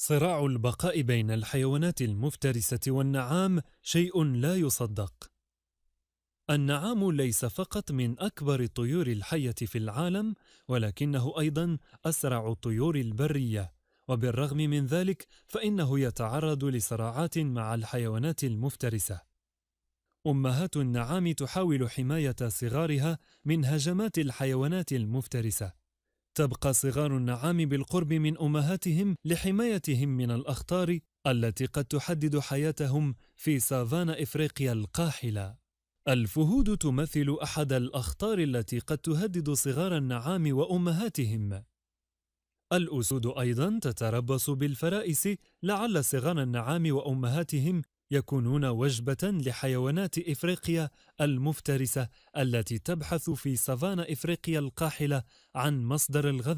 صراع البقاء بين الحيوانات المفترسة والنعام شيء لا يصدق. النعام ليس فقط من أكبر الطيور الحية في العالم، ولكنه أيضا أسرع الطيور البرية، وبالرغم من ذلك فإنه يتعرض لصراعات مع الحيوانات المفترسة. أمهات النعام تحاول حماية صغارها من هجمات الحيوانات المفترسة، تبقى صغار النعام بالقرب من امهاتهم لحمايتهم من الاخطار التي قد تحدد حياتهم في سافانا افريقيا القاحله الفهود تمثل احد الاخطار التي قد تهدد صغار النعام وامهاتهم الاسود ايضا تتربص بالفرائس لعل صغار النعام وامهاتهم يكونون وجبة لحيوانات إفريقيا المفترسة التي تبحث في سافانا إفريقيا القاحلة عن مصدر الغذاء